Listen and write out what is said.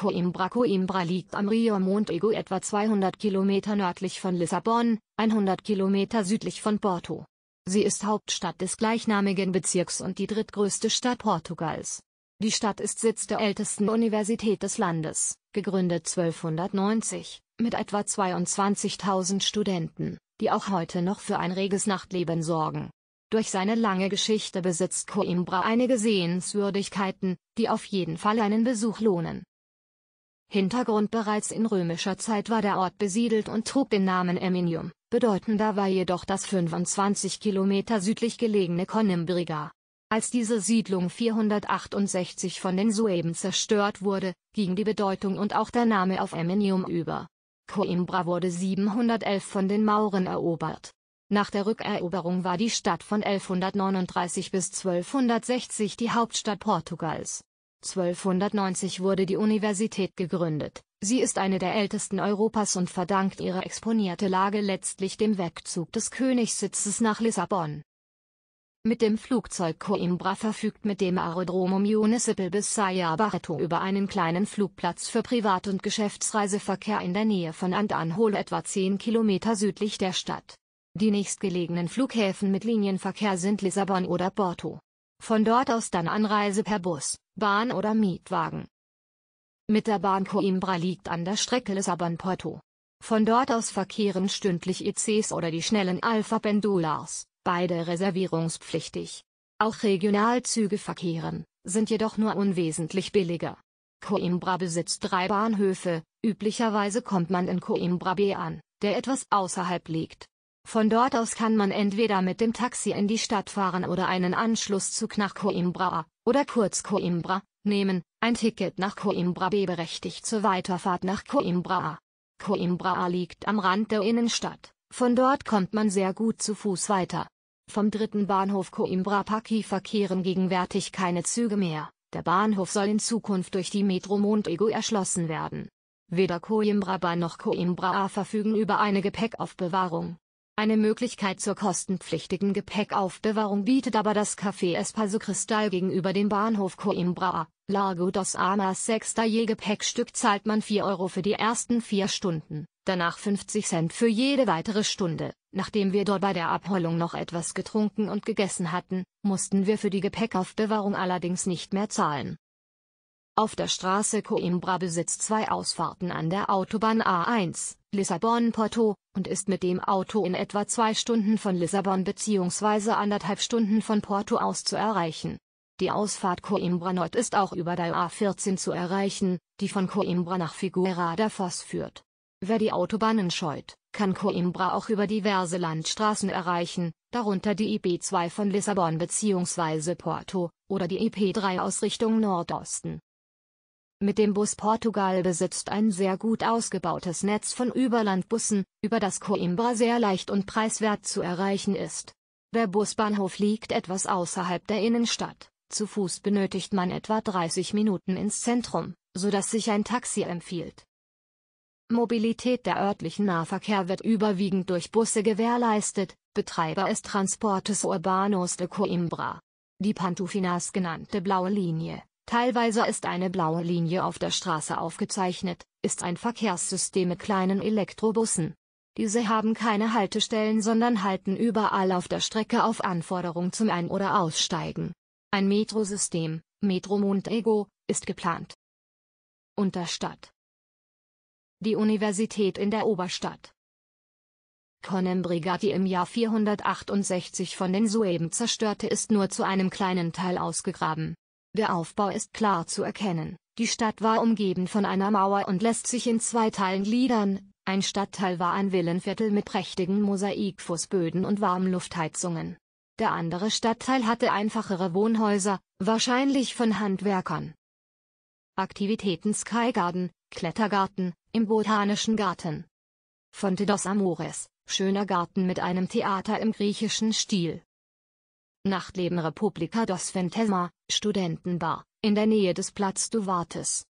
Coimbra Coimbra liegt am Rio Montego etwa 200 Kilometer nördlich von Lissabon, 100 Kilometer südlich von Porto. Sie ist Hauptstadt des gleichnamigen Bezirks und die drittgrößte Stadt Portugals. Die Stadt ist Sitz der ältesten Universität des Landes, gegründet 1290, mit etwa 22.000 Studenten, die auch heute noch für ein reges Nachtleben sorgen. Durch seine lange Geschichte besitzt Coimbra einige Sehenswürdigkeiten, die auf jeden Fall einen Besuch lohnen. Hintergrund Bereits in römischer Zeit war der Ort besiedelt und trug den Namen Erminium, bedeutender war jedoch das 25 Kilometer südlich gelegene Conimbriga. Als diese Siedlung 468 von den Sueben zerstört wurde, ging die Bedeutung und auch der Name auf Erminium über. Coimbra wurde 711 von den Mauren erobert. Nach der Rückeroberung war die Stadt von 1139 bis 1260 die Hauptstadt Portugals. 1290 wurde die Universität gegründet. Sie ist eine der ältesten Europas und verdankt ihre exponierte Lage letztlich dem Wegzug des Königssitzes nach Lissabon. Mit dem Flugzeug Coimbra verfügt mit dem Aerodromo Municipal bis Barreto über einen kleinen Flugplatz für Privat- und Geschäftsreiseverkehr in der Nähe von Antanholo etwa 10 Kilometer südlich der Stadt. Die nächstgelegenen Flughäfen mit Linienverkehr sind Lissabon oder Porto. Von dort aus dann Anreise per Bus, Bahn oder Mietwagen. Mit der Bahn Coimbra liegt an der Strecke Lissabon-Porto. Von dort aus verkehren stündlich ICs oder die schnellen Alpha-Pendulars, beide reservierungspflichtig. Auch Regionalzüge verkehren, sind jedoch nur unwesentlich billiger. Coimbra besitzt drei Bahnhöfe, üblicherweise kommt man in Coimbra B an, der etwas außerhalb liegt. Von dort aus kann man entweder mit dem Taxi in die Stadt fahren oder einen Anschlusszug nach Coimbra, oder kurz Coimbra, nehmen, ein Ticket nach Coimbra B berechtigt zur Weiterfahrt nach Coimbra. Coimbra liegt am Rand der Innenstadt, von dort kommt man sehr gut zu Fuß weiter. Vom dritten Bahnhof Coimbra Paki verkehren gegenwärtig keine Züge mehr, der Bahnhof soll in Zukunft durch die Metro Montego erschlossen werden. Weder Coimbra Bahn noch Coimbra A verfügen über eine Gepäckaufbewahrung. Eine Möglichkeit zur kostenpflichtigen Gepäckaufbewahrung bietet aber das Café Espaso Cristal gegenüber dem Bahnhof Coimbra, Largo dos Amas Sexta je Gepäckstück zahlt man 4 Euro für die ersten 4 Stunden, danach 50 Cent für jede weitere Stunde. Nachdem wir dort bei der Abholung noch etwas getrunken und gegessen hatten, mussten wir für die Gepäckaufbewahrung allerdings nicht mehr zahlen. Auf der Straße Coimbra besitzt zwei Ausfahrten an der Autobahn A1, Lissabon-Porto, und ist mit dem Auto in etwa zwei Stunden von Lissabon bzw. anderthalb Stunden von Porto aus zu erreichen. Die Ausfahrt Coimbra Nord ist auch über der A14 zu erreichen, die von Coimbra nach Figuera da Foz führt. Wer die Autobahnen scheut, kann Coimbra auch über diverse Landstraßen erreichen, darunter die ip 2 von Lissabon bzw. Porto, oder die IP3 aus Richtung Nordosten. Mit dem Bus Portugal besitzt ein sehr gut ausgebautes Netz von Überlandbussen, über das Coimbra sehr leicht und preiswert zu erreichen ist. Der Busbahnhof liegt etwas außerhalb der Innenstadt. Zu Fuß benötigt man etwa 30 Minuten ins Zentrum, so dass sich ein Taxi empfiehlt. Mobilität der örtlichen Nahverkehr wird überwiegend durch Busse gewährleistet, Betreiber ist Transportes Urbanos de Coimbra. Die Pantufinas genannte blaue Linie Teilweise ist eine blaue Linie auf der Straße aufgezeichnet, ist ein Verkehrssystem mit kleinen Elektrobussen. Diese haben keine Haltestellen, sondern halten überall auf der Strecke auf Anforderung zum Ein- oder Aussteigen. Ein Metrosystem, Metro Montego, ist geplant. Unterstadt. Die Universität in der Oberstadt. Coimbra, im Jahr 468 von den Sueben zerstörte, ist nur zu einem kleinen Teil ausgegraben. Der Aufbau ist klar zu erkennen. Die Stadt war umgeben von einer Mauer und lässt sich in zwei Teilen gliedern. Ein Stadtteil war ein Villenviertel mit prächtigen Mosaikfußböden und Warmluftheizungen. Der andere Stadtteil hatte einfachere Wohnhäuser, wahrscheinlich von Handwerkern. Aktivitäten Sky Garden, Klettergarten, im Botanischen Garten. Fonte dos Amores, schöner Garten mit einem Theater im griechischen Stil. Nachtleben Republika dos Fantasma, Studentenbar, in der Nähe des Platz Duvartes.